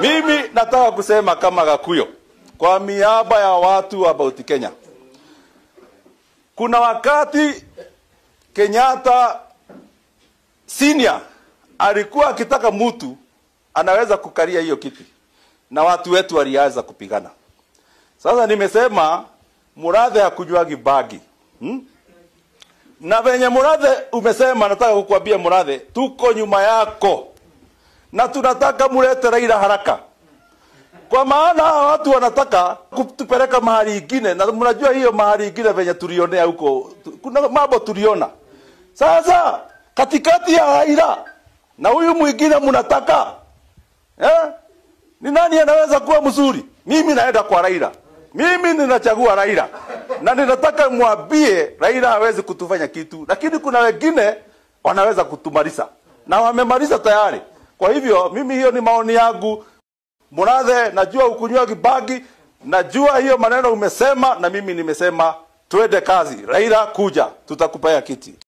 Mimi nataka kusema kama Gakuyo kwa miaba ya watu wa Mount Kenya. Kuna wakati Kenyatta senior alikuwa akitaka mtu anaweza kukalia hiyo kiti, na watu wetu walianza kupigana. Sasa nimesema muradhe hakunywagi bagi hmm? na venye muradhe umesema, nataka kukuambia muradhe, tuko nyuma yako na tunataka mulete Raila haraka, kwa maana hawa watu wanataka kutupeleka mahali ingine, na mnajua hiyo mahali ingine venye tulionea huko, kuna mambo tuliona. Sasa katikati ya Raila na huyu mwingine mnataka eh? Ni nani anaweza kuwa mzuri? Mimi naenda kwa Raila, mimi ninachagua Raila na ninataka mwambie Raila hawezi kutufanya kitu, lakini kuna wengine wanaweza kutumaliza na wamemaliza tayari. Kwa hivyo mimi, hiyo ni maoni yangu. Murathe, najua ukunywa kibagi, najua hiyo maneno umesema, na mimi nimesema twende kazi. Raila kuja, tutakupea kiti.